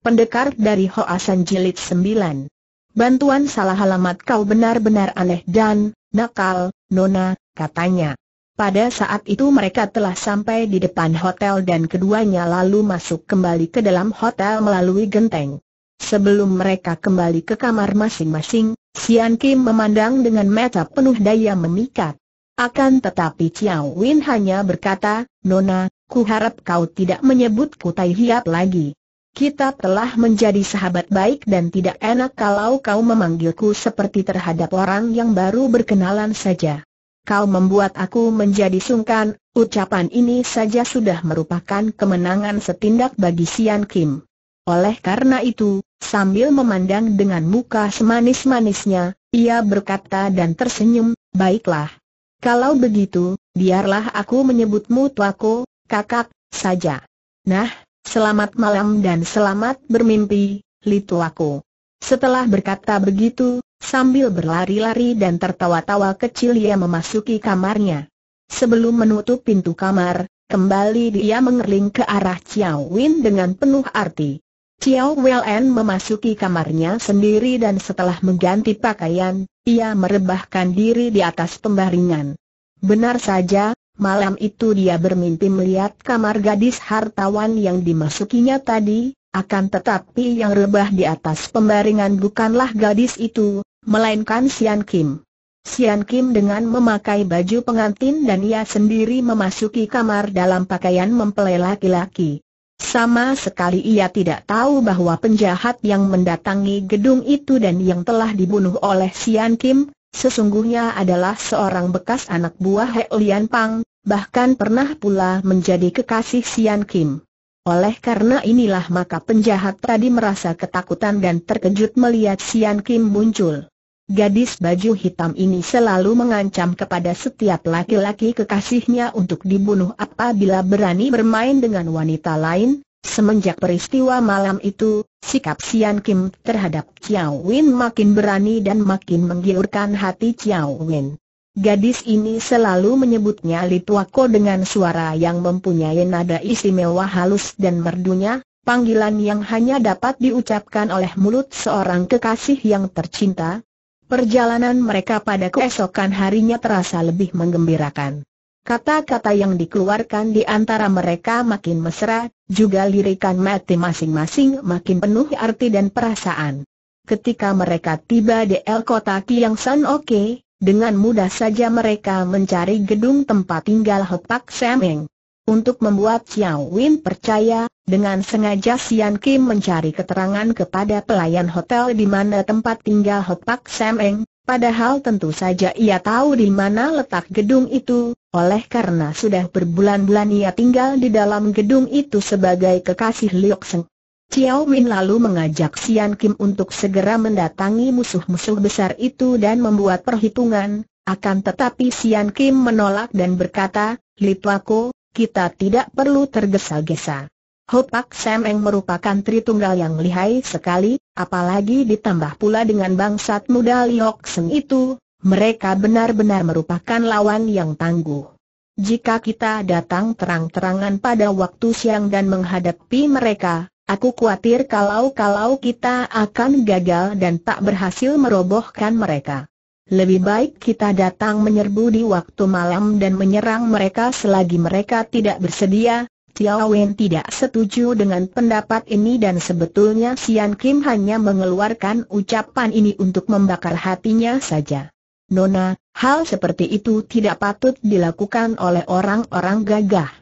pendekar dari Hoasan Jilid 9. Bantuan salah alamat kau benar-benar aneh dan nakal, Nona, katanya. Pada saat itu mereka telah sampai di depan hotel dan keduanya lalu masuk kembali ke dalam hotel melalui genteng. Sebelum mereka kembali ke kamar masing-masing, Sian Kim memandang dengan mata penuh daya memikat. Akan tetapi Chiao Win hanya berkata, Nona, ku harap kau tidak menyebut kutai Hiap lagi kita telah menjadi sahabat baik dan tidak enak kalau kau memanggilku seperti terhadap orang yang baru berkenalan saja. Kau membuat aku menjadi sungkan, ucapan ini saja sudah merupakan kemenangan setindak bagi Sian Kim. Oleh karena itu, sambil memandang dengan muka semanis-manisnya, ia berkata dan tersenyum, baiklah. Kalau begitu, biarlah aku menyebutmu tuaku, kakak, saja. Nah, Selamat malam dan selamat bermimpi, Lituaku. Setelah berkata begitu, sambil berlari-lari dan tertawa-tawa kecil ia memasuki kamarnya. Sebelum menutup pintu kamar, kembali dia mengerling ke arah Chiao Win dengan penuh arti. Chiao Wen memasuki kamarnya sendiri dan setelah mengganti pakaian, ia merebahkan diri di atas pembaringan. Benar saja, Malam itu dia bermimpi melihat kamar gadis hartawan yang dimasukinya tadi, akan tetapi yang rebah di atas pembaringan bukanlah gadis itu, melainkan Sian Kim. Sian Kim dengan memakai baju pengantin dan ia sendiri memasuki kamar dalam pakaian mempelai laki-laki. Sama sekali ia tidak tahu bahwa penjahat yang mendatangi gedung itu dan yang telah dibunuh oleh Sian Kim, sesungguhnya adalah seorang bekas anak buah He Lian Pang, bahkan pernah pula menjadi kekasih Sian Kim. Oleh karena inilah maka penjahat tadi merasa ketakutan dan terkejut melihat Sian Kim muncul. Gadis baju hitam ini selalu mengancam kepada setiap laki-laki kekasihnya untuk dibunuh apabila berani bermain dengan wanita lain. Semenjak peristiwa malam itu, sikap Sian Kim terhadap Chiao Win makin berani dan makin menggiurkan hati Chiao Win. Gadis ini selalu menyebutnya Lituako dengan suara yang mempunyai nada istimewa halus dan merdunya, panggilan yang hanya dapat diucapkan oleh mulut seorang kekasih yang tercinta. Perjalanan mereka pada keesokan harinya terasa lebih menggembirakan. Kata-kata yang dikeluarkan di antara mereka makin mesra, juga lirikan mati masing-masing makin penuh arti dan perasaan. Ketika mereka tiba di El Kota Kiang San Oke, dengan mudah saja mereka mencari gedung tempat tinggal Hepak Semeng. Untuk membuat Xiao Win percaya, dengan sengaja Sian Kim mencari keterangan kepada pelayan hotel di mana tempat tinggal Hepak Semeng, padahal tentu saja ia tahu di mana letak gedung itu, oleh karena sudah berbulan-bulan ia tinggal di dalam gedung itu sebagai kekasih Liu Xing. Xiao Win lalu mengajak Sian Kim untuk segera mendatangi musuh-musuh besar itu dan membuat perhitungan, akan tetapi Sian Kim menolak dan berkata, Lituako, kita tidak perlu tergesa-gesa. Hopak Eng merupakan tritunggal yang lihai sekali, apalagi ditambah pula dengan bangsat muda Liok Seng itu, mereka benar-benar merupakan lawan yang tangguh. Jika kita datang terang-terangan pada waktu siang dan menghadapi mereka, Aku khawatir kalau-kalau kita akan gagal dan tak berhasil merobohkan mereka. Lebih baik kita datang menyerbu di waktu malam dan menyerang mereka selagi mereka tidak bersedia. Tiao Wen tidak setuju dengan pendapat ini dan sebetulnya Sian Kim hanya mengeluarkan ucapan ini untuk membakar hatinya saja. Nona, hal seperti itu tidak patut dilakukan oleh orang-orang gagah.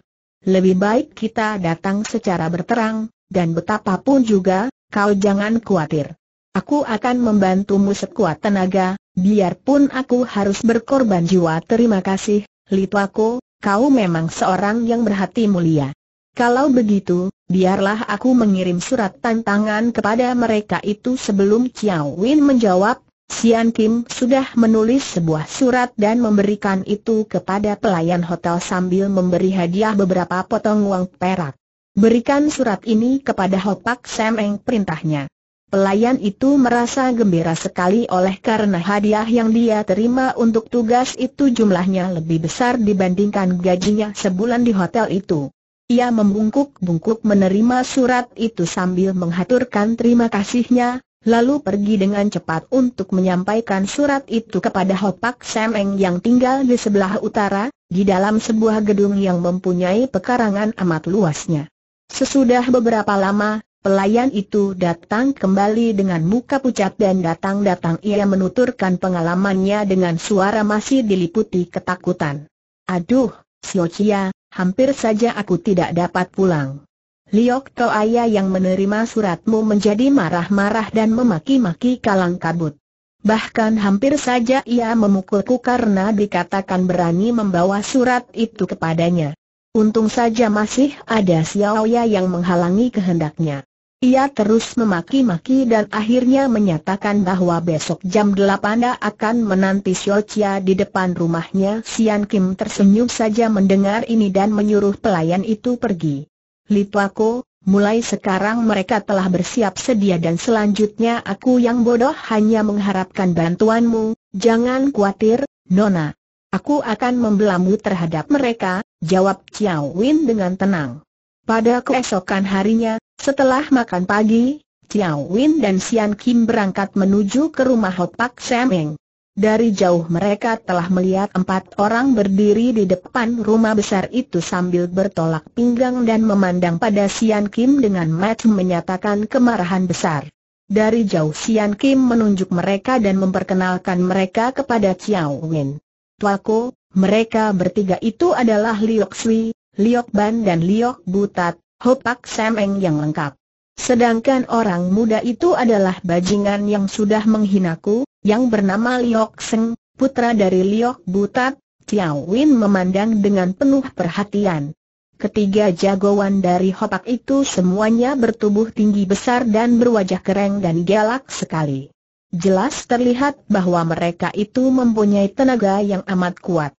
Lebih baik kita datang secara berterang, dan betapapun juga, kau jangan khawatir. Aku akan membantumu sekuat tenaga, biarpun aku harus berkorban jiwa. Terima kasih, Litwako, kau memang seorang yang berhati mulia. Kalau begitu, biarlah aku mengirim surat tantangan kepada mereka itu sebelum Chiao Win menjawab, Sian Kim sudah menulis sebuah surat dan memberikan itu kepada pelayan hotel sambil memberi hadiah beberapa potong uang perak. Berikan surat ini kepada Hopak Semeng perintahnya. Pelayan itu merasa gembira sekali oleh karena hadiah yang dia terima untuk tugas itu jumlahnya lebih besar dibandingkan gajinya sebulan di hotel itu. Ia membungkuk-bungkuk menerima surat itu sambil menghaturkan terima kasihnya, lalu pergi dengan cepat untuk menyampaikan surat itu kepada Hopak Semeng yang tinggal di sebelah utara, di dalam sebuah gedung yang mempunyai pekarangan amat luasnya. Sesudah beberapa lama, pelayan itu datang kembali dengan muka pucat dan datang-datang ia menuturkan pengalamannya dengan suara masih diliputi ketakutan. Aduh, Siocia, hampir saja aku tidak dapat pulang. Liok ayah yang menerima suratmu menjadi marah-marah dan memaki-maki kalang kabut. Bahkan hampir saja ia memukulku karena dikatakan berani membawa surat itu kepadanya. Untung saja masih ada Xiaoya yang menghalangi kehendaknya. Ia terus memaki-maki dan akhirnya menyatakan bahwa besok jam 8 akan menanti Xiao di depan rumahnya. Sian Kim tersenyum saja mendengar ini dan menyuruh pelayan itu pergi. Lipako, mulai sekarang mereka telah bersiap sedia dan selanjutnya aku yang bodoh hanya mengharapkan bantuanmu, jangan khawatir, Nona. Aku akan membelamu terhadap mereka, jawab Chiao Win dengan tenang. Pada keesokan harinya, setelah makan pagi, Chiao Win dan Sian Kim berangkat menuju ke rumah Hopak Semeng. Dari jauh mereka telah melihat empat orang berdiri di depan rumah besar itu sambil bertolak pinggang dan memandang pada Sian Kim dengan macam menyatakan kemarahan besar. Dari jauh Sian Kim menunjuk mereka dan memperkenalkan mereka kepada Chiao Win. Tuaku, mereka bertiga itu adalah Liok Sui, Liok Ban dan Liok Butat, Hopak semeng yang lengkap. Sedangkan orang muda itu adalah bajingan yang sudah menghinaku, yang bernama Liok Seng, putra dari Liok Butat, Tiao Win memandang dengan penuh perhatian. Ketiga jagoan dari Hopak itu semuanya bertubuh tinggi besar dan berwajah kereng dan galak sekali. Jelas terlihat bahwa mereka itu mempunyai tenaga yang amat kuat.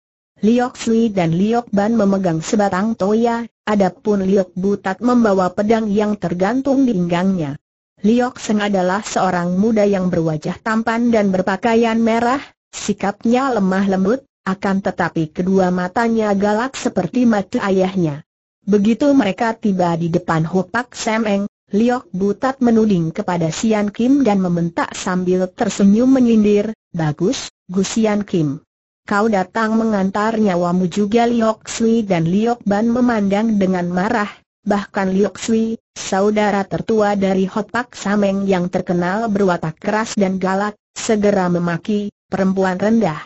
Liok Sui dan Liok Ban memegang sebatang toya, adapun Liok Butat membawa pedang yang tergantung di pinggangnya. Liok Seng adalah seorang muda yang berwajah tampan dan berpakaian merah, sikapnya lemah lembut, akan tetapi kedua matanya galak seperti mata ayahnya. Begitu mereka tiba di depan Hopak Semeng, Liok Butat menuding kepada Sian Kim dan membentak sambil tersenyum menyindir, Bagus, Gu Sian Kim. Kau datang mengantar nyawamu juga Liok Sui dan Liok Ban memandang dengan marah, bahkan Liok Sui, saudara tertua dari Hotak Sameng yang terkenal berwatak keras dan galak, segera memaki, perempuan rendah.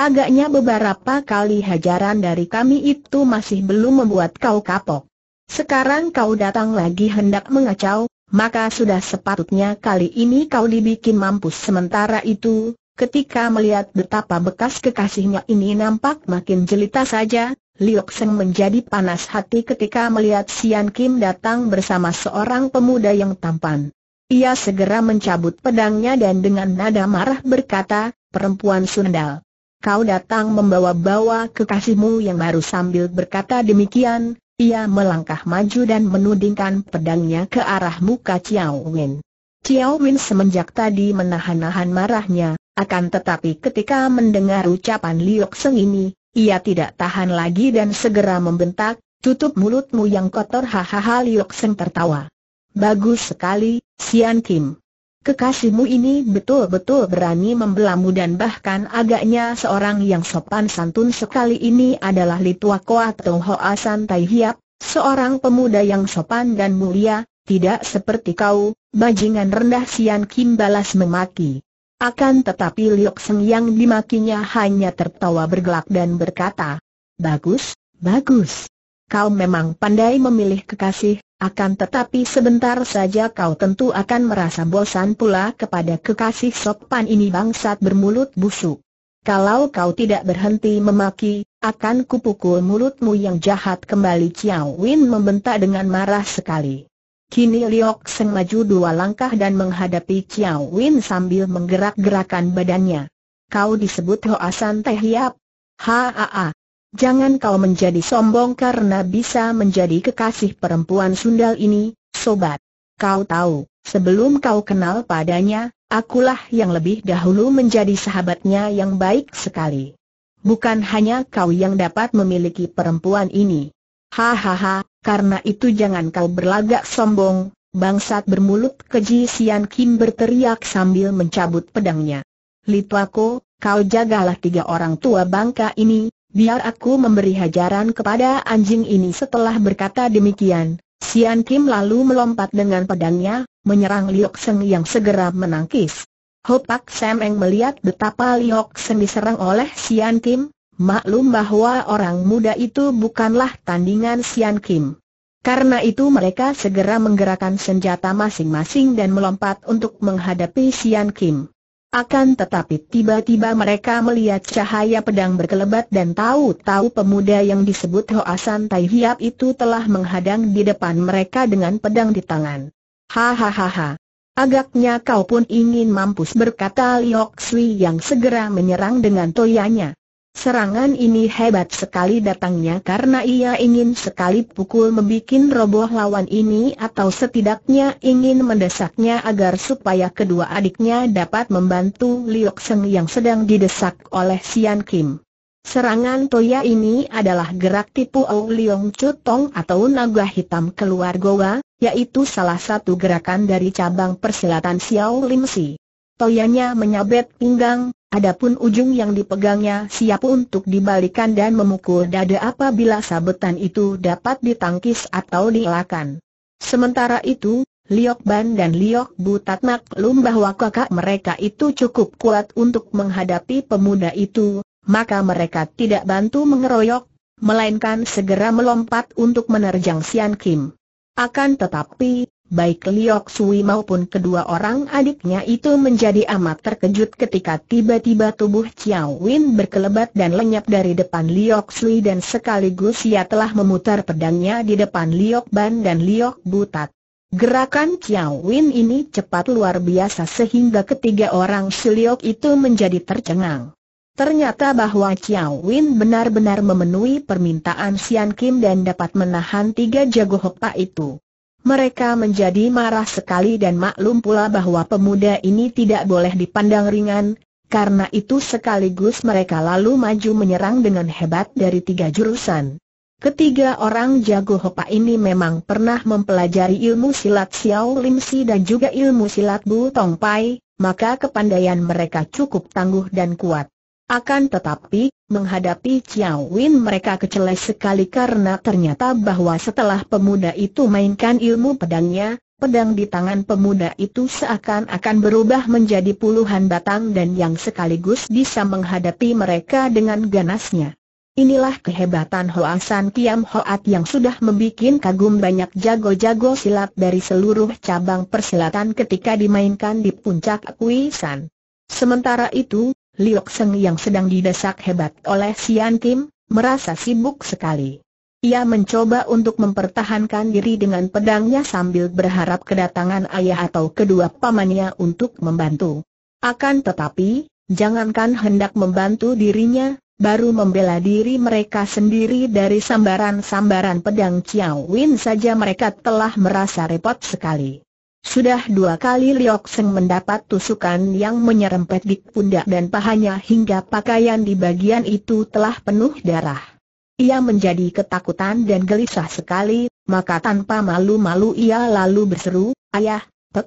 Agaknya beberapa kali hajaran dari kami itu masih belum membuat kau kapok. Sekarang kau datang lagi hendak mengacau, maka sudah sepatutnya kali ini kau dibikin mampus sementara itu. Ketika melihat betapa bekas kekasihnya ini nampak makin jelita saja, Liok Seng menjadi panas hati ketika melihat Sian Kim datang bersama seorang pemuda yang tampan. Ia segera mencabut pedangnya dan dengan nada marah berkata, perempuan sundal. Kau datang membawa-bawa kekasihmu yang baru sambil berkata demikian, ia melangkah maju dan menudingkan pedangnya ke arah muka Chiao Win. Chiao Win semenjak tadi menahan-nahan marahnya, akan tetapi ketika mendengar ucapan Liok Seng ini, ia tidak tahan lagi dan segera membentak, tutup mulutmu yang kotor hahaha Liok Seng tertawa. Bagus sekali, Sian Kim. Kekasihmu ini betul-betul berani membelamu dan bahkan agaknya seorang yang sopan santun sekali ini adalah Litua Koa atau Hoa Tai Hiap, seorang pemuda yang sopan dan mulia, tidak seperti kau, bajingan rendah Sian Kim balas memaki. Akan tetapi Liok Seng yang dimakinya hanya tertawa bergelak dan berkata, Bagus, bagus, kau memang pandai memilih kekasih, akan tetapi sebentar saja kau tentu akan merasa bosan pula kepada kekasih sopan ini bangsat bermulut busuk. Kalau kau tidak berhenti memaki, akan kupukul mulutmu yang jahat kembali Chiao Win membentak dengan marah sekali. Kini Liok Seng maju dua langkah dan menghadapi Chiao Win sambil menggerak-gerakan badannya. Kau disebut Hoasan Teh Yap. Haa, Jangan kau menjadi sombong karena bisa menjadi kekasih perempuan sundal ini, sobat. Kau tahu, sebelum kau kenal padanya, akulah yang lebih dahulu menjadi sahabatnya yang baik sekali. Bukan hanya kau yang dapat memiliki perempuan ini. Hahaha, karena itu jangan kau berlagak sombong, bangsat bermulut keji Sian Kim berteriak sambil mencabut pedangnya. Litwako, kau jagalah tiga orang tua bangka ini, biar aku memberi hajaran kepada anjing ini setelah berkata demikian. Sian Kim lalu melompat dengan pedangnya, menyerang Liok Seng yang segera menangkis. Hopak Semeng melihat betapa Liok Seng diserang oleh Sian Kim, maklum bahwa orang muda itu bukanlah tandingan Sian Kim. Karena itu mereka segera menggerakkan senjata masing-masing dan melompat untuk menghadapi Sian Kim. Akan tetapi tiba-tiba mereka melihat cahaya pedang berkelebat dan tahu-tahu pemuda yang disebut Hoasan Tai Hiap itu telah menghadang di depan mereka dengan pedang di tangan. Hahaha. Agaknya kau pun ingin mampus berkata Liok Sui yang segera menyerang dengan toyanya. Serangan ini hebat sekali datangnya karena ia ingin sekali pukul membuat roboh lawan ini atau setidaknya ingin mendesaknya agar supaya kedua adiknya dapat membantu Liok Seng yang sedang didesak oleh Sian Kim. Serangan Toya ini adalah gerak tipu Ou Liong atau naga hitam keluar goa, yaitu salah satu gerakan dari cabang persilatan Xiao Lim Si toyanya menyabet pinggang, adapun ujung yang dipegangnya siap untuk dibalikan dan memukul dada apabila sabetan itu dapat ditangkis atau dielakkan. Sementara itu, Liok Ban dan Liok Bu Tatnak maklum bahwa kakak mereka itu cukup kuat untuk menghadapi pemuda itu, maka mereka tidak bantu mengeroyok, melainkan segera melompat untuk menerjang Sian Kim. Akan tetapi, baik Liok Sui maupun kedua orang adiknya itu menjadi amat terkejut ketika tiba-tiba tubuh Chiao Win berkelebat dan lenyap dari depan Liok Sui dan sekaligus ia telah memutar pedangnya di depan Liok Ban dan Liok Butat. Gerakan Chiao Win ini cepat luar biasa sehingga ketiga orang Siliok itu menjadi tercengang. Ternyata bahwa Chiao Win benar-benar memenuhi permintaan Sian Kim dan dapat menahan tiga jago hokpa itu. Mereka menjadi marah sekali dan maklum pula bahwa pemuda ini tidak boleh dipandang ringan, karena itu sekaligus mereka lalu maju menyerang dengan hebat dari tiga jurusan. Ketiga orang jago Hopa ini memang pernah mempelajari ilmu silat Xiao Lim Si dan juga ilmu silat Bu Tong Pai, maka kepandaian mereka cukup tangguh dan kuat. Akan tetapi, menghadapi Chiao Win mereka kecelai sekali karena ternyata bahwa setelah pemuda itu mainkan ilmu pedangnya, pedang di tangan pemuda itu seakan-akan berubah menjadi puluhan batang dan yang sekaligus bisa menghadapi mereka dengan ganasnya. Inilah kehebatan Hoasan Kiam Hoat yang sudah membuat kagum banyak jago-jago silat dari seluruh cabang persilatan ketika dimainkan di puncak Kuisan. Sementara itu, Liok Seng yang sedang didesak hebat oleh Sian Kim, merasa sibuk sekali. Ia mencoba untuk mempertahankan diri dengan pedangnya sambil berharap kedatangan ayah atau kedua pamannya untuk membantu. Akan tetapi, jangankan hendak membantu dirinya, baru membela diri mereka sendiri dari sambaran-sambaran pedang Chiao Win saja mereka telah merasa repot sekali. Sudah dua kali Liok Seng mendapat tusukan yang menyerempet di pundak dan pahanya hingga pakaian di bagian itu telah penuh darah. Ia menjadi ketakutan dan gelisah sekali, maka tanpa malu-malu ia lalu berseru, Ayah, Pek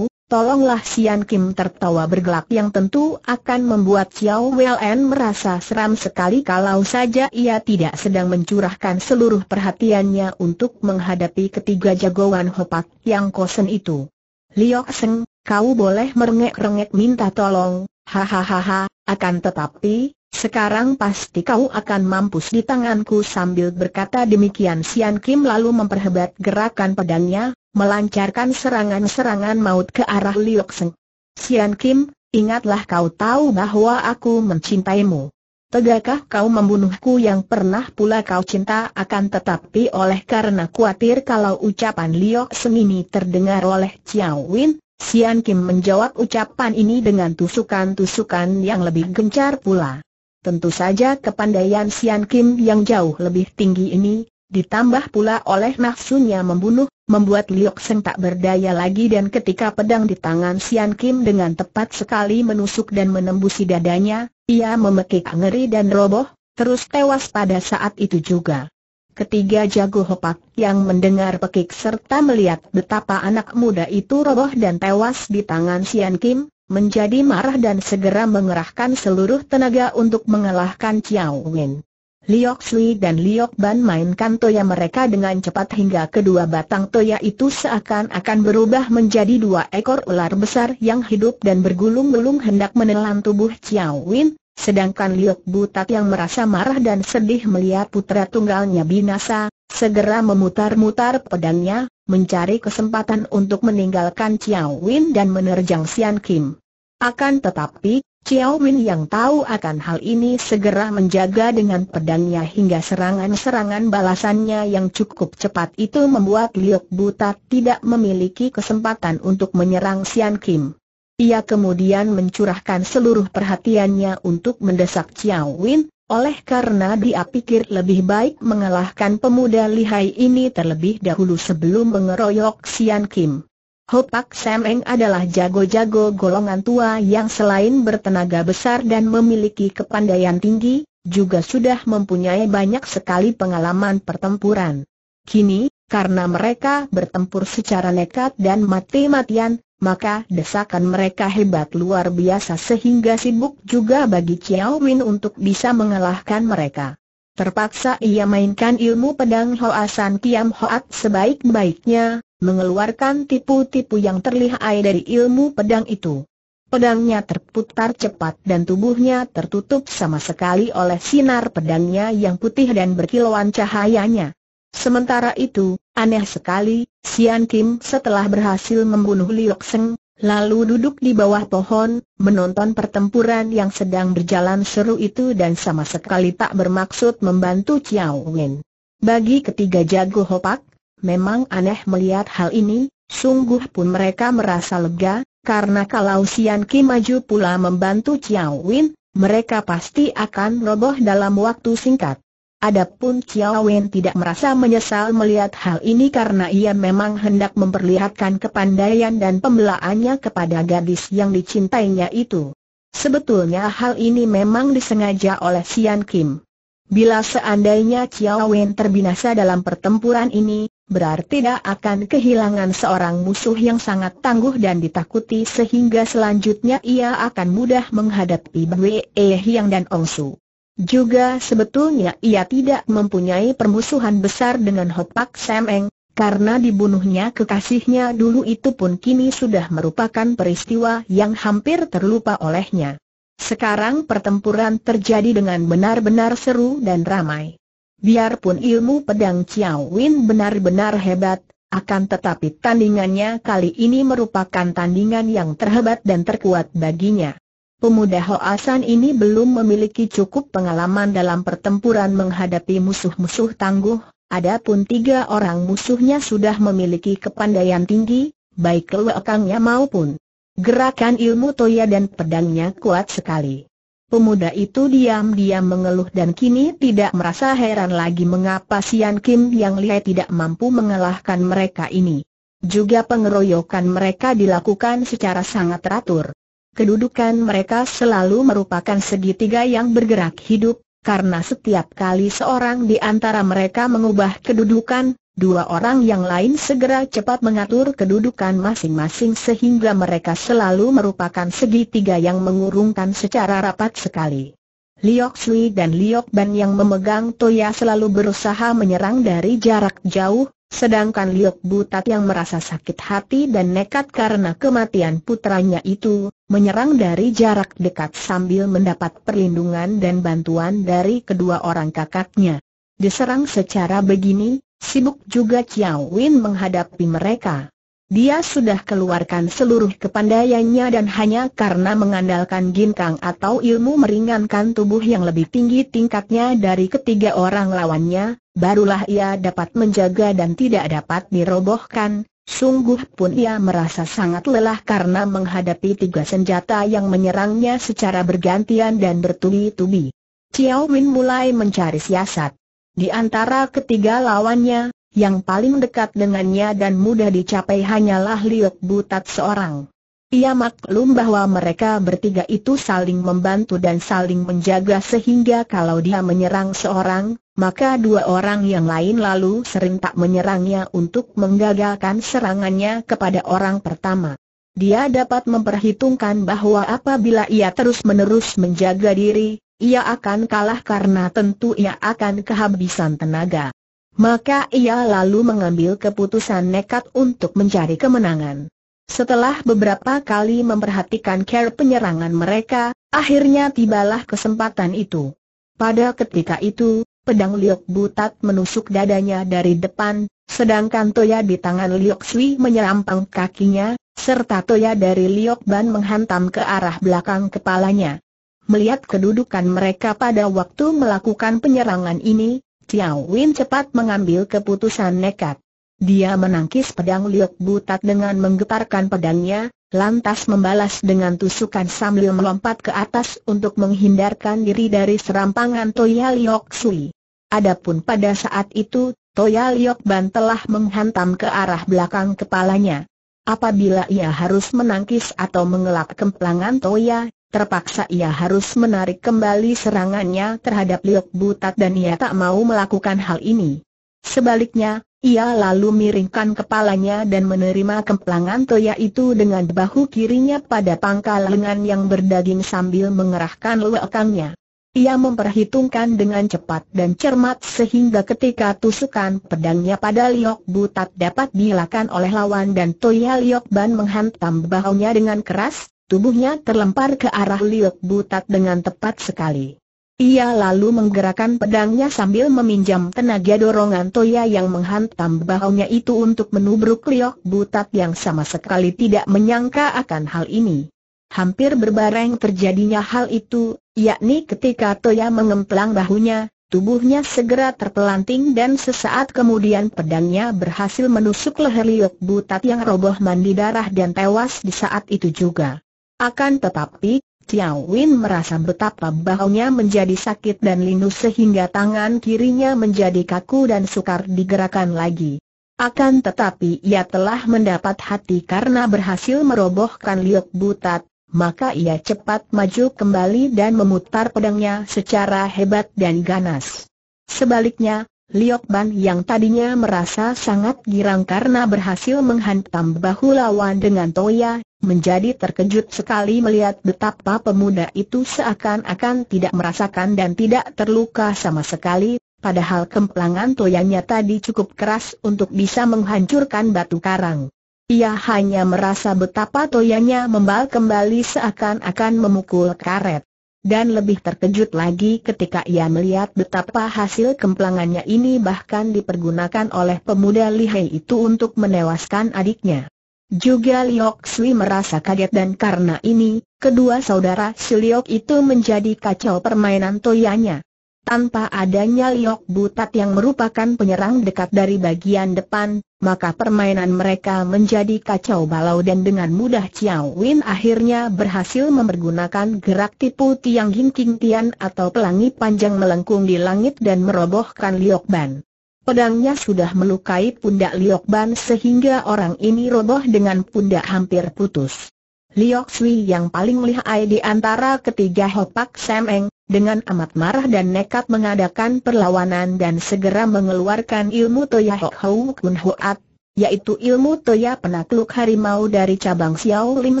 Tolonglah Sian Kim tertawa bergelak yang tentu akan membuat Xiao Wen merasa seram sekali kalau saja ia tidak sedang mencurahkan seluruh perhatiannya untuk menghadapi ketiga jagoan hopak yang kosen itu. Liok Seng, kau boleh merengek-rengek minta tolong, hahaha, akan tetapi, sekarang pasti kau akan mampus di tanganku sambil berkata demikian Sian Kim lalu memperhebat gerakan pedangnya, melancarkan serangan-serangan maut ke arah Liok Seng. Sian Kim, ingatlah kau tahu bahwa aku mencintaimu. Tegakkah kau membunuhku yang pernah pula kau cinta akan tetapi oleh karena khawatir kalau ucapan Liok Seng ini terdengar oleh Chiao Win, Sian Kim menjawab ucapan ini dengan tusukan-tusukan yang lebih gencar pula. Tentu saja kepandaian Sian Kim yang jauh lebih tinggi ini, Ditambah pula oleh nafsunya membunuh, membuat Liok Seng tak berdaya lagi dan ketika pedang di tangan Sian Kim dengan tepat sekali menusuk dan menembusi dadanya, ia memekik ngeri dan roboh, terus tewas pada saat itu juga. Ketiga jago hopak yang mendengar pekik serta melihat betapa anak muda itu roboh dan tewas di tangan Sian Kim, menjadi marah dan segera mengerahkan seluruh tenaga untuk mengalahkan Chiao Wen. Liok Sli dan Liok Ban mainkan toya mereka dengan cepat hingga kedua batang toya itu seakan-akan berubah menjadi dua ekor ular besar yang hidup dan bergulung-gulung hendak menelan tubuh Chiao Win, sedangkan Liok Butat yang merasa marah dan sedih melihat putra tunggalnya binasa, segera memutar-mutar pedangnya, mencari kesempatan untuk meninggalkan Chiao Win dan menerjang Sian Kim. Akan tetapi, Xiao Win yang tahu akan hal ini segera menjaga dengan pedangnya hingga serangan-serangan balasannya yang cukup cepat itu membuat Liok Buta tidak memiliki kesempatan untuk menyerang Xian Kim. Ia kemudian mencurahkan seluruh perhatiannya untuk mendesak Xiao Win, oleh karena dia pikir lebih baik mengalahkan pemuda lihai ini terlebih dahulu sebelum mengeroyok Xian Kim. Hopak Semeng adalah jago-jago golongan tua yang selain bertenaga besar dan memiliki kepandaian tinggi, juga sudah mempunyai banyak sekali pengalaman pertempuran. Kini, karena mereka bertempur secara nekat dan mati-matian, maka desakan mereka hebat luar biasa sehingga sibuk juga bagi Chiao Win untuk bisa mengalahkan mereka. Terpaksa ia mainkan ilmu pedang Hoasan Kiam Hoat sebaik-baiknya, mengeluarkan tipu-tipu yang terlihai dari ilmu pedang itu. Pedangnya terputar cepat dan tubuhnya tertutup sama sekali oleh sinar pedangnya yang putih dan berkilauan cahayanya. Sementara itu, aneh sekali, Sian Kim setelah berhasil membunuh Liok Seng, lalu duduk di bawah pohon, menonton pertempuran yang sedang berjalan seru itu dan sama sekali tak bermaksud membantu Chiao Wen. Bagi ketiga jago hopak, Memang aneh melihat hal ini, sungguh pun mereka merasa lega, karena kalau Sian Kim maju pula membantu Chiao Win, mereka pasti akan roboh dalam waktu singkat. Adapun Chiao Win tidak merasa menyesal melihat hal ini karena ia memang hendak memperlihatkan kepandaian dan pembelaannya kepada gadis yang dicintainya itu. Sebetulnya hal ini memang disengaja oleh Sian Kim. Bila seandainya Chiao Wen terbinasa dalam pertempuran ini, berarti dia akan kehilangan seorang musuh yang sangat tangguh dan ditakuti sehingga selanjutnya ia akan mudah menghadapi Bwe Hyang dan Ong Su. Juga sebetulnya ia tidak mempunyai permusuhan besar dengan Hopak Semeng, karena dibunuhnya kekasihnya dulu itu pun kini sudah merupakan peristiwa yang hampir terlupa olehnya. Sekarang pertempuran terjadi dengan benar-benar seru dan ramai. Biarpun ilmu pedang Chiao Win benar-benar hebat, akan tetapi tandingannya kali ini merupakan tandingan yang terhebat dan terkuat baginya. Pemuda Hoasan ini belum memiliki cukup pengalaman dalam pertempuran menghadapi musuh-musuh tangguh, adapun tiga orang musuhnya sudah memiliki kepandaian tinggi, baik lelakangnya maupun gerakan ilmu toya dan pedangnya kuat sekali. Pemuda itu diam-diam mengeluh dan kini tidak merasa heran lagi mengapa Sian Kim yang lihai tidak mampu mengalahkan mereka ini. Juga pengeroyokan mereka dilakukan secara sangat teratur. Kedudukan mereka selalu merupakan segitiga yang bergerak hidup, karena setiap kali seorang di antara mereka mengubah kedudukan, dua orang yang lain segera cepat mengatur kedudukan masing-masing sehingga mereka selalu merupakan segitiga yang mengurungkan secara rapat sekali. Liok Sui dan Liok Ban yang memegang Toya selalu berusaha menyerang dari jarak jauh, sedangkan Liok Butat yang merasa sakit hati dan nekat karena kematian putranya itu, menyerang dari jarak dekat sambil mendapat perlindungan dan bantuan dari kedua orang kakaknya. Diserang secara begini, Sibuk juga Chiao Win menghadapi mereka. Dia sudah keluarkan seluruh kepandaiannya dan hanya karena mengandalkan ginkang atau ilmu meringankan tubuh yang lebih tinggi tingkatnya dari ketiga orang lawannya, barulah ia dapat menjaga dan tidak dapat dirobohkan. Sungguh pun ia merasa sangat lelah karena menghadapi tiga senjata yang menyerangnya secara bergantian dan bertubi-tubi. Chiao Win mulai mencari siasat. Di antara ketiga lawannya, yang paling dekat dengannya dan mudah dicapai hanyalah Liok Butat seorang. Ia maklum bahwa mereka bertiga itu saling membantu dan saling menjaga sehingga kalau dia menyerang seorang, maka dua orang yang lain lalu sering tak menyerangnya untuk menggagalkan serangannya kepada orang pertama. Dia dapat memperhitungkan bahwa apabila ia terus-menerus menjaga diri, ia akan kalah karena tentu ia akan kehabisan tenaga. Maka ia lalu mengambil keputusan nekat untuk mencari kemenangan. Setelah beberapa kali memperhatikan care penyerangan mereka, akhirnya tibalah kesempatan itu. Pada ketika itu, pedang Liok Butat menusuk dadanya dari depan, sedangkan toya di tangan Liok Sui menyerampang kakinya, serta toya dari Liok Ban menghantam ke arah belakang kepalanya. Melihat kedudukan mereka pada waktu melakukan penyerangan ini, Tiao Win cepat mengambil keputusan nekat. Dia menangkis pedang Liok Butat dengan menggeparkan pedangnya, lantas membalas dengan tusukan sambil melompat ke atas untuk menghindarkan diri dari serampangan Toya Liok Sui. Adapun pada saat itu, Toya Liok Ban telah menghantam ke arah belakang kepalanya. Apabila ia harus menangkis atau mengelak kemplangan Toya, terpaksa ia harus menarik kembali serangannya terhadap Liok Butat dan ia tak mau melakukan hal ini. Sebaliknya, ia lalu miringkan kepalanya dan menerima kemplangan toya itu dengan bahu kirinya pada pangkal lengan yang berdaging sambil mengerahkan lekangnya. Ia memperhitungkan dengan cepat dan cermat sehingga ketika tusukan pedangnya pada Liok Butat dapat dilakukan oleh lawan dan Toya Liok Ban menghantam bahunya dengan keras, Tubuhnya terlempar ke arah Liuk Butat dengan tepat sekali. Ia lalu menggerakkan pedangnya sambil meminjam tenaga dorongan Toya yang menghantam bahunya itu untuk menubruk Liok Butat yang sama sekali tidak menyangka akan hal ini. Hampir berbareng terjadinya hal itu, yakni ketika Toya mengemplang bahunya, tubuhnya segera terpelanting dan sesaat kemudian pedangnya berhasil menusuk leher Liok Butat yang roboh mandi darah dan tewas di saat itu juga. Akan tetapi, Xiao Win merasa betapa bahunya menjadi sakit dan lindu sehingga tangan kirinya menjadi kaku dan sukar digerakkan lagi. Akan tetapi ia telah mendapat hati karena berhasil merobohkan liok butat, maka ia cepat maju kembali dan memutar pedangnya secara hebat dan ganas. Sebaliknya, Liok Ban yang tadinya merasa sangat girang karena berhasil menghantam bahu lawan dengan toya, menjadi terkejut sekali melihat betapa pemuda itu seakan-akan tidak merasakan dan tidak terluka sama sekali, padahal kemplangan toyanya tadi cukup keras untuk bisa menghancurkan batu karang. Ia hanya merasa betapa toyanya membal kembali seakan-akan memukul karet. Dan lebih terkejut lagi ketika ia melihat betapa hasil kemplangannya ini bahkan dipergunakan oleh pemuda lihai itu untuk menewaskan adiknya. Juga Liok Sui merasa kaget dan karena ini, kedua saudara si Liok itu menjadi kacau permainan toyanya. Tanpa adanya Liok Butat yang merupakan penyerang dekat dari bagian depan, maka permainan mereka menjadi kacau balau dan dengan mudah Chiao Win akhirnya berhasil mempergunakan gerak tipu tiang King Tian atau pelangi panjang melengkung di langit dan merobohkan Liok Ban. Pedangnya sudah melukai pundak Liok Ban sehingga orang ini roboh dengan pundak hampir putus. Liok Sui yang paling lihai di antara ketiga Hopak Semeng, dengan amat marah dan nekat mengadakan perlawanan dan segera mengeluarkan ilmu Toya Hok Hou Kun Hoat, yaitu ilmu Toya penakluk harimau dari cabang Xiao Lim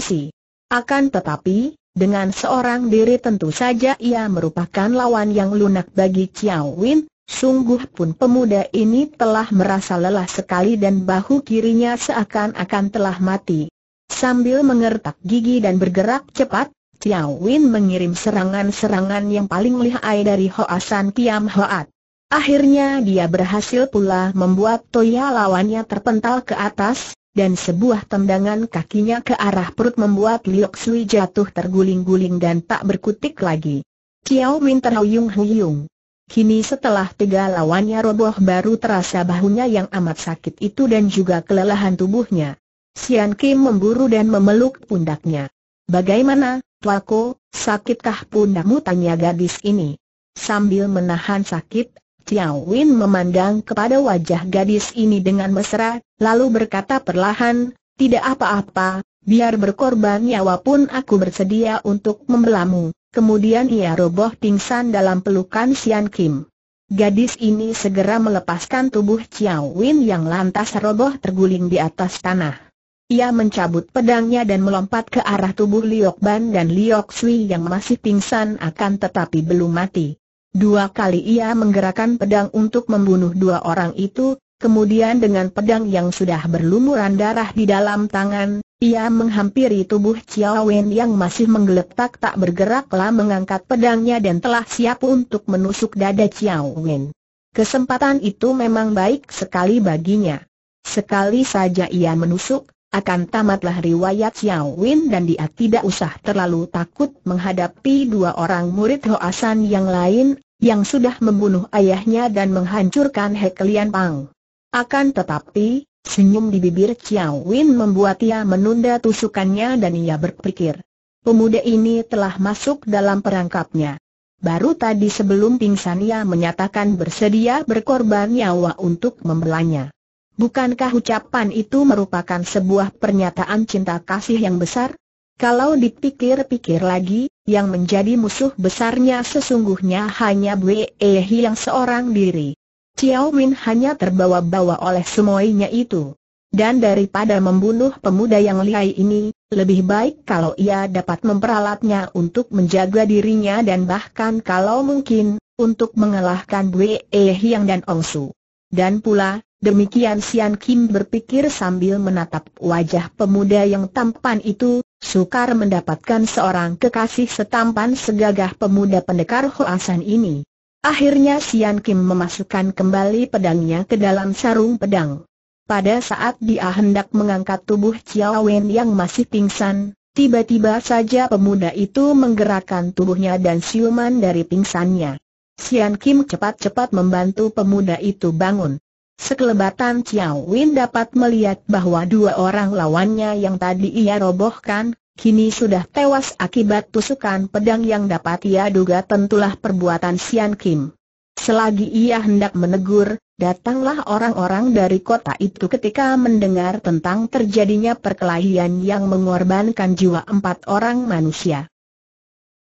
Si. Akan tetapi, dengan seorang diri tentu saja ia merupakan lawan yang lunak bagi Xiao Win, Sungguh pun pemuda ini telah merasa lelah sekali dan bahu kirinya seakan-akan telah mati. Sambil mengertak gigi dan bergerak cepat, Tiao Win mengirim serangan-serangan yang paling lihai dari Hoasan Kiam Hoat. Akhirnya dia berhasil pula membuat Toya lawannya terpental ke atas, dan sebuah tendangan kakinya ke arah perut membuat Liok Sui jatuh terguling-guling dan tak berkutik lagi. Tiao Win terhuyung-huyung. Kini setelah tiga lawannya roboh baru terasa bahunya yang amat sakit itu dan juga kelelahan tubuhnya. Sian Kim memburu dan memeluk pundaknya. Bagaimana, Tuako, sakitkah pundakmu tanya gadis ini? Sambil menahan sakit, Tiao Win memandang kepada wajah gadis ini dengan mesra, lalu berkata perlahan, tidak apa-apa, biar berkorban nyawa pun aku bersedia untuk membelamu. Kemudian ia roboh pingsan dalam pelukan Sian Kim. Gadis ini segera melepaskan tubuh Chiao Win yang lantas roboh terguling di atas tanah. Ia mencabut pedangnya dan melompat ke arah tubuh Liok Ban dan Liok Sui yang masih pingsan akan tetapi belum mati. Dua kali ia menggerakkan pedang untuk membunuh dua orang itu, kemudian dengan pedang yang sudah berlumuran darah di dalam tangan, ia menghampiri tubuh Chiao Wen yang masih menggeletak tak bergeraklah mengangkat pedangnya dan telah siap untuk menusuk dada Chiao Wen. Kesempatan itu memang baik sekali baginya. Sekali saja ia menusuk, akan tamatlah riwayat Chiao Wen dan dia tidak usah terlalu takut menghadapi dua orang murid Hoasan yang lain, yang sudah membunuh ayahnya dan menghancurkan Heklian Pang. Akan tetapi, Senyum di bibir Chiao Win membuat ia menunda tusukannya dan ia berpikir. Pemuda ini telah masuk dalam perangkapnya. Baru tadi sebelum pingsan ia menyatakan bersedia berkorban nyawa untuk membelanya. Bukankah ucapan itu merupakan sebuah pernyataan cinta kasih yang besar? Kalau dipikir-pikir lagi, yang menjadi musuh besarnya sesungguhnya hanya Wei Ehi yang seorang diri. Xiao Min hanya terbawa-bawa oleh semuanya itu. Dan daripada membunuh pemuda yang lihai ini, lebih baik kalau ia dapat memperalatnya untuk menjaga dirinya dan bahkan kalau mungkin, untuk mengalahkan Bue E Hiang dan Ong Su. Dan pula, demikian Sian Kim berpikir sambil menatap wajah pemuda yang tampan itu, sukar mendapatkan seorang kekasih setampan segagah pemuda pendekar Hoasan ini. Akhirnya Sian Kim memasukkan kembali pedangnya ke dalam sarung pedang. Pada saat dia hendak mengangkat tubuh Chiao Wen yang masih pingsan, tiba-tiba saja pemuda itu menggerakkan tubuhnya dan siuman dari pingsannya. Sian Kim cepat-cepat membantu pemuda itu bangun. Sekelebatan Chiao Wen dapat melihat bahwa dua orang lawannya yang tadi ia robohkan, kini sudah tewas akibat tusukan pedang yang dapat ia duga tentulah perbuatan Sian Kim. Selagi ia hendak menegur, datanglah orang-orang dari kota itu ketika mendengar tentang terjadinya perkelahian yang mengorbankan jiwa empat orang manusia.